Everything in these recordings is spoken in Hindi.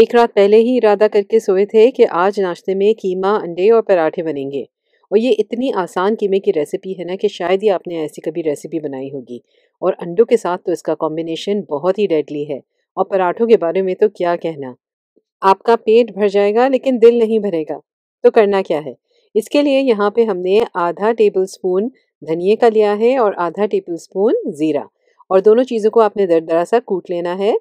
एक रात पहले ही इरादा करके सोए थे कि आज नाश्ते में कीमा अंडे और पराठे बनेंगे और ये इतनी आसान कीमे की रेसिपी है ना कि शायद ही आपने ऐसी कभी रेसिपी बनाई होगी और अंडों के साथ तो इसका कॉम्बिनेशन बहुत ही डेडली है और पराठों के बारे में तो क्या कहना आपका पेट भर जाएगा लेकिन दिल नहीं भरेगा तो करना क्या है इसके लिए यहाँ पे हमने आधा टेबल स्पून धनिए का लिया है और आधा टेबल स्पून ज़ीरा और दोनों चीज़ों को आपने दर दरा सा कूट लेना है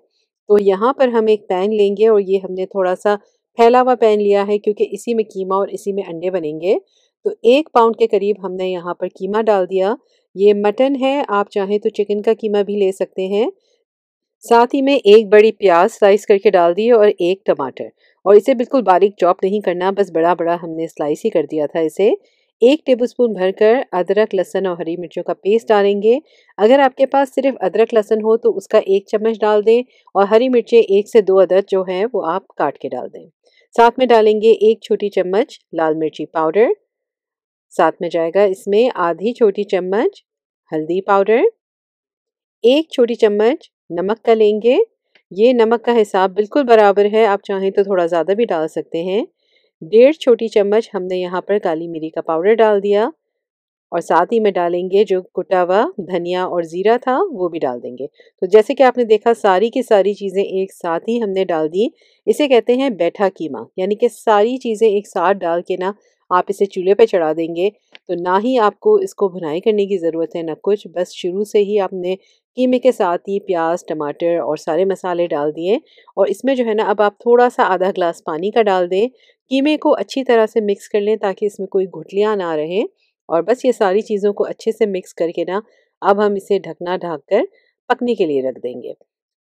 तो यहाँ पर हम एक पैन लेंगे और ये हमने थोड़ा सा फैला हुआ पैन लिया है क्योंकि इसी में कीमा और इसी में अंडे बनेंगे तो एक पाउंड के करीब हमने यहाँ पर कीमा डाल दिया ये मटन है आप चाहें तो चिकन का कीमा भी ले सकते हैं साथ ही में एक बड़ी प्याज स्लाइस करके डाल दी और एक टमाटर और इसे बिल्कुल बारीक चॉप नहीं करना बस बड़ा बड़ा हमने स्लाइस ही कर दिया था इसे एक टेबलस्पून भरकर अदरक लहसन और हरी मिर्चों का पेस्ट डालेंगे अगर आपके पास सिर्फ अदरक लहसन हो तो उसका एक चम्मच डाल दें और हरी मिर्चें एक से दो अदरक जो है वो आप काट के डाल दें साथ में डालेंगे एक छोटी चम्मच लाल मिर्ची पाउडर साथ में जाएगा इसमें आधी छोटी चम्मच हल्दी पाउडर एक छोटी चम्मच नमक का लेंगे ये नमक का हिसाब बिल्कुल बराबर है आप चाहें तो थोड़ा ज़्यादा भी डाल सकते हैं डेढ़ छोटी चम्मच हमने यहाँ पर काली मिरी का पाउडर डाल दिया और साथ ही में डालेंगे जो कुटा हुआ धनिया और ज़ीरा था वो भी डाल देंगे तो जैसे कि आपने देखा सारी की सारी चीज़ें एक साथ ही हमने डाल दी इसे कहते हैं बैठा कीमा यानी कि सारी चीज़ें एक साथ डाल के ना आप इसे चूल्हे पे चढ़ा देंगे तो ना ही आपको इसको भुनाई करने की ज़रूरत है ना कुछ बस शुरू से ही आपने कीमे के साथ ही प्याज टमाटर और सारे मसाले डाल दिए और इसमें जो है ना अब आप थोड़ा सा आधा ग्लास पानी का डाल दें कीमे को अच्छी तरह से मिक्स कर लें ताकि इसमें कोई घुटलियाँ ना रहें और बस ये सारी चीज़ों को अच्छे से मिक्स करके ना अब हम इसे ढकना ढाक कर पकने के लिए रख देंगे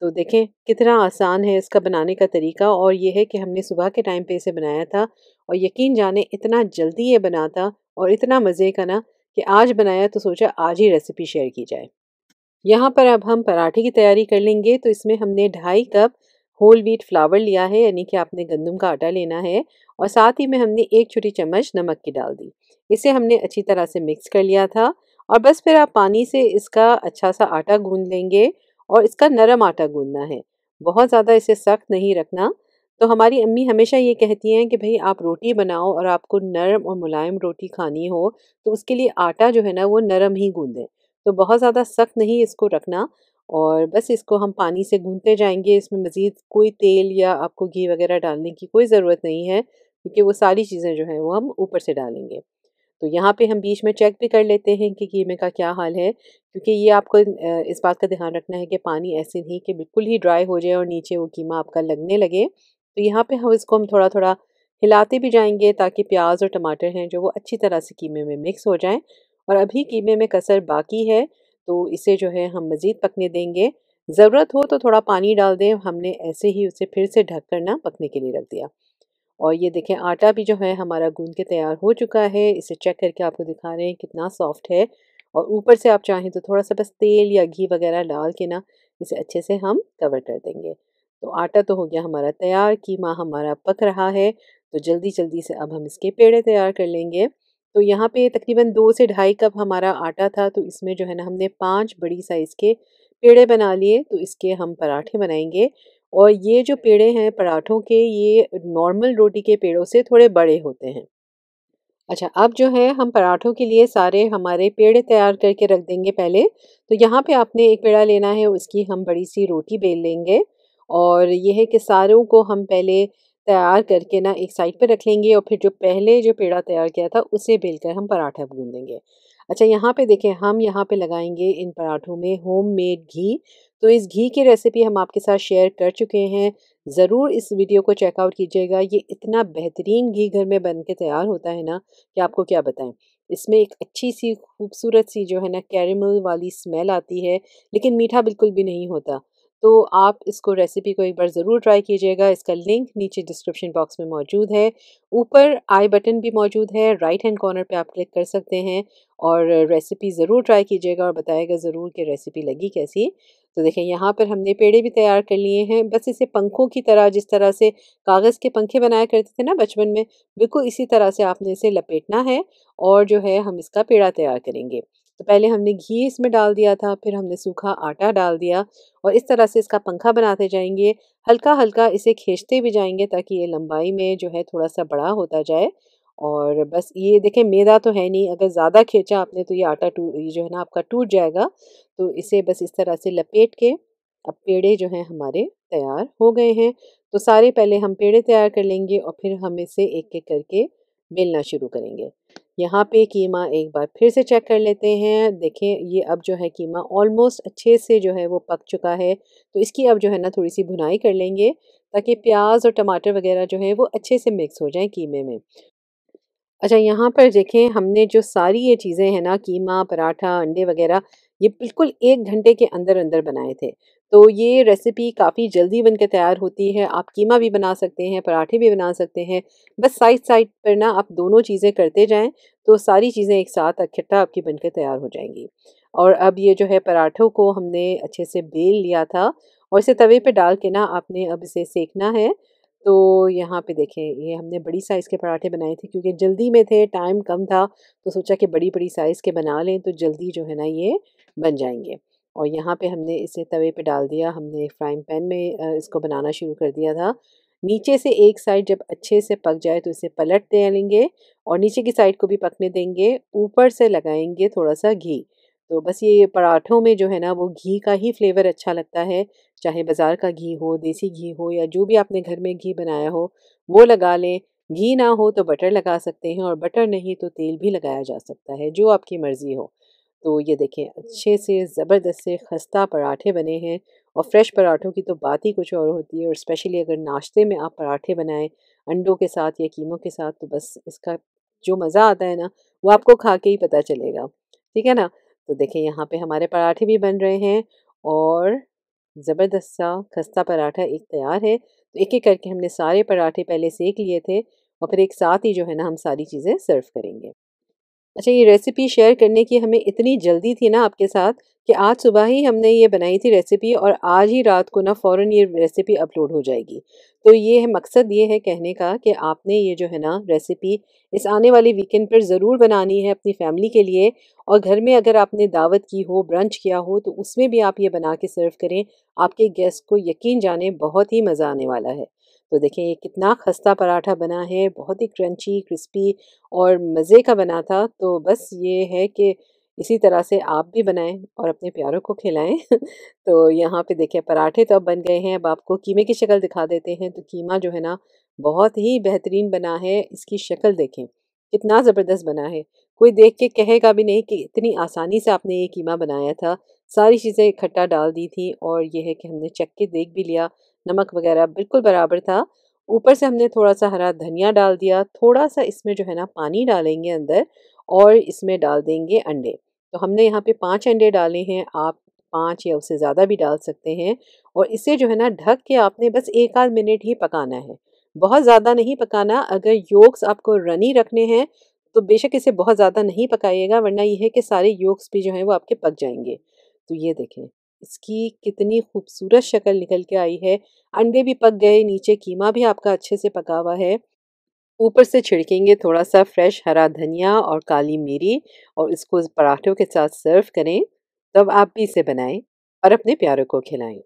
तो देखें कितना आसान है इसका बनाने का तरीका और ये है कि हमने सुबह के टाइम पे इसे बनाया था और यकीन जाने इतना जल्दी ये बना था और इतना मज़े का ना कि आज बनाया तो सोचा आज ही रेसिपी शेयर की जाए यहाँ पर अब हम पराठे की तैयारी कर लेंगे तो इसमें हमने ढाई कप होल व्हीट फ्लावर लिया है यानी कि आपने गंदम का आटा लेना है और साथ ही में हमने एक छोटी चम्मच नमक की डाल दी इसे हमने अच्छी तरह से मिक्स कर लिया था और बस फिर आप पानी से इसका अच्छा सा आटा गूंद लेंगे और इसका नरम आटा गूंदना है बहुत ज़्यादा इसे सख्त नहीं रखना तो हमारी अम्मी हमेशा ये कहती हैं कि भाई आप रोटी बनाओ और आपको नरम और मुलायम रोटी खानी हो तो उसके लिए आटा जो है ना वो नरम ही गूँधें तो बहुत ज़्यादा सख्त नहीं इसको रखना और बस इसको हम पानी से गूंथते जाएंगे इसमें मज़ीद कोई तेल या आपको घी वगैरह डालने की कोई ज़रूरत नहीं है क्योंकि वो सारी चीज़ें जो हैं वो हम ऊपर से डालेंगे तो यहाँ पे हम बीच में चेक भी कर लेते हैं कि घी में का क्या हाल है क्योंकि ये आपको इस बात का ध्यान रखना है कि पानी ऐसे नहीं कि बिल्कुल ही ड्राई हो जाए और नीचे वो कीमा आपका लगने लगे तो यहाँ पे हम इसको हम थोड़ा थोड़ा हिलाते भी जाएंगे ताकि प्याज और टमाटर हैं जो वो अच्छी तरह से कीमे में मिक्स हो जाएँ और अभी कीमे में कसर बाकी है तो इसे जो है हम मज़ीद पकने देंगे ज़रूरत हो तो थोड़ा पानी डाल दें हमने ऐसे ही उसे फिर से ढक कर ना पकने के लिए रख दिया और ये देखें आटा भी जो है हमारा गूंद के तैयार हो चुका है इसे चेक करके आपको दिखा रहे हैं कितना सॉफ्ट है और ऊपर से आप चाहें तो थोड़ा सा बस तेल या घी वगैरह डाल के ना इसे अच्छे से हम कवर कर देंगे तो आटा तो हो गया हमारा तैयार कीमा हमारा पक रहा है तो जल्दी जल्दी से अब हम इसके पेड़े तैयार कर लेंगे तो यहाँ पे तकरीबन दो से ढाई कप हमारा आटा था तो इसमें जो है ना हमने पांच बड़ी साइज़ के पेड़े बना लिए तो इसके हम पराठे बनाएंगे और ये जो पेड़े हैं पराठों के ये नॉर्मल रोटी के पेड़ों से थोड़े बड़े होते हैं अच्छा अब जो है हम पराठों के लिए सारे हमारे पेड़े तैयार करके रख देंगे पहले तो यहाँ पे आपने एक पेड़ा लेना है उसकी हम बड़ी सी रोटी बेल लेंगे और यह है कि सारों को हम पहले तैयार करके ना एक साइड पर रख लेंगे और फिर जो पहले जो पेड़ा तैयार किया था उसे बेलकर हम पराठा भून देंगे अच्छा यहाँ पे देखें हम यहाँ पे लगाएंगे इन पराठों में होममेड घी तो इस घी की रेसिपी हम आपके साथ शेयर कर चुके हैं ज़रूर इस वीडियो को चेकआउट कीजिएगा ये इतना बेहतरीन घी घर में बन के तैयार होता है ना कि आपको क्या बताएं इसमें एक अच्छी सी खूबसूरत सी जो है ना कैरेमल वाली स्मेल आती है लेकिन मीठा बिल्कुल भी नहीं होता तो आप इसको रेसिपी को एक बार ज़रूर ट्राई कीजिएगा इसका लिंक नीचे डिस्क्रिप्शन बॉक्स में मौजूद है ऊपर आई बटन भी मौजूद है राइट हैंड कॉर्नर पे आप क्लिक कर सकते हैं और रेसिपी ज़रूर ट्राई कीजिएगा और बताएगा ज़रूर कि रेसिपी लगी कैसी तो देखें यहाँ पर हमने पेड़े भी तैयार कर लिए हैं बस इसे पंखों की तरह जिस तरह से कागज़ के पंखे बनाया करते थे ना बचपन में बिल्कुल इसी तरह से आपने इसे लपेटना है और जो है हम इसका पेड़ा तैयार करेंगे तो पहले हमने घी इसमें डाल दिया था फिर हमने सूखा आटा डाल दिया और इस तरह से इसका पंखा बनाते जाएंगे हल्का हल्का इसे खींचते भी जाएंगे ताकि ये लंबाई में जो है थोड़ा सा बड़ा होता जाए और बस ये देखें मैदा तो है नहीं अगर ज़्यादा खींचा आपने तो ये आटा टूट ये जो है ना आपका टूट जाएगा तो इसे बस इस तरह से लपेट के अब पेड़े जो हैं हमारे तैयार हो गए हैं तो सारे पहले हम पेड़े तैयार कर लेंगे और फिर हम इसे एक एक करके बेलना शुरू करेंगे यहाँ पे कीमा एक बार फिर से चेक कर लेते हैं देखें ये अब जो है कीमा ऑलमोस्ट अच्छे से जो है वो पक चुका है तो इसकी अब जो है ना थोड़ी सी भुनाई कर लेंगे ताकि प्याज और टमाटर वगैरह जो है वो अच्छे से मिक्स हो जाए कीमे में अच्छा यहाँ पर देखें हमने जो सारी ये चीज़ें हैं ना कीमा पराठा अंडे वगैरह ये बिल्कुल एक घंटे के अंदर अंदर बनाए थे तो ये रेसिपी काफ़ी जल्दी बनकर तैयार होती है आप कीमा भी बना सकते हैं पराठे भी बना सकते हैं बस साइड साइड पर ना आप दोनों चीज़ें करते जाएं तो सारी चीज़ें एक साथ इकट्ठा आपकी बनकर तैयार हो जाएंगी और अब ये जो है पराठों को हमने अच्छे से बेल लिया था और इसे तवे पे डाल के ना आपने अब इसे सेकना है तो यहाँ पे देखें ये हमने बड़ी साइज़ के पराठे बनाए थे क्योंकि जल्दी में थे टाइम कम था तो सोचा कि बड़ी बड़ी साइज़ के बना लें तो जल्दी जो है ना ये बन जाएंगे और यहाँ पे हमने इसे तवे पे डाल दिया हमने फ्राइंग पैन में इसको बनाना शुरू कर दिया था नीचे से एक साइड जब अच्छे से पक जाए तो इसे पलट लेंगे और नीचे की साइड को भी पकने देंगे ऊपर से लगाएंगे थोड़ा सा घी तो बस ये पराठों में जो है ना वो घी का ही फ्लेवर अच्छा लगता है चाहे बाज़ार का घी हो देसी घी हो या जो भी आपने घर में घी बनाया हो वो लगा लें घी ना हो तो बटर लगा सकते हैं और बटर नहीं तो तेल भी लगाया जा सकता है जो आपकी मर्ज़ी हो तो ये देखें अच्छे से ज़बरदस्त से खस्ता पराठे बने हैं और फ्रेश पराठों की तो बात ही कुछ और होती है और स्पेशली अगर नाश्ते में आप पराठे बनाएं अंडों के साथ या कीमों के साथ तो बस इसका जो मज़ा आता है ना वो आपको खा के ही पता चलेगा ठीक है ना तो देखें यहाँ पे हमारे पराठे भी बन रहे हैं और ज़बरदस्त सा खस्ता पराठा एक तैयार है तो एक एक करके हमने सारे पराठे पहले सेक लिए थे और फिर एक साथ ही जो है ना हम सारी चीज़ें सर्व करेंगे अच्छा ये रेसिपी शेयर करने की हमें इतनी जल्दी थी ना आपके साथ कि आज सुबह ही हमने ये बनाई थी रेसिपी और आज ही रात को ना फ़ौर ये रेसिपी अपलोड हो जाएगी तो ये है मकसद ये है कहने का कि आपने ये जो है ना रेसिपी इस आने वाले वीकेंड पर ज़रूर बनानी है अपनी फैमिली के लिए और घर में अगर आपने दावत की हो ब्रंच किया हो तो उसमें भी आप ये बना के सर्व करें आपके गेस्ट को यकीन जाने बहुत ही मज़ा आने वाला है तो देखें ये कितना खस्ता पराठा बना है बहुत ही क्रंची क्रिस्पी और मज़े का बना था तो बस ये है कि इसी तरह से आप भी बनाएं और अपने प्यारों को खिलाएं तो यहाँ पे देखिए पराठे तो अब बन गए हैं अब आपको कीमे की शक्ल दिखा देते हैं तो कीमा जो है ना बहुत ही बेहतरीन बना है इसकी शक्ल देखें कितना ज़बरदस्त बना है कोई देख के कहेगा भी नहीं कि इतनी आसानी से आपने ये कीमा बनाया था सारी चीज़ें इकट्ठा डाल दी थी और यह है कि हमने चख के देख भी लिया नमक वगैरह बिल्कुल बराबर था ऊपर से हमने थोड़ा सा हरा धनिया डाल दिया थोड़ा सा इसमें जो है ना पानी डालेंगे अंदर और इसमें डाल देंगे अंडे तो हमने यहाँ पे पांच अंडे डाले हैं आप पाँच या उससे ज़्यादा भी डाल सकते हैं और इसे जो है ना ढक के आपने बस एक आध मिनट ही पकाना है बहुत ज़्यादा नहीं पकाना अगर योग्स आपको रनी रखने हैं तो बेशक इसे बहुत ज़्यादा नहीं पकाइएगा वरना यह है कि सारे योग्स भी जो हैं वो आपके पक जाएंगे तो ये देखें इसकी कितनी खूबसूरत शक्ल निकल के आई है अंडे भी पक गए नीचे कीमा भी आपका अच्छे से पका हुआ है ऊपर से छिड़केंगे थोड़ा सा फ्रेश हरा धनिया और काली मिरी और इसको पराठों के साथ सर्व करें तब आप भी इसे बनाएं और अपने प्यारों को खिलाएं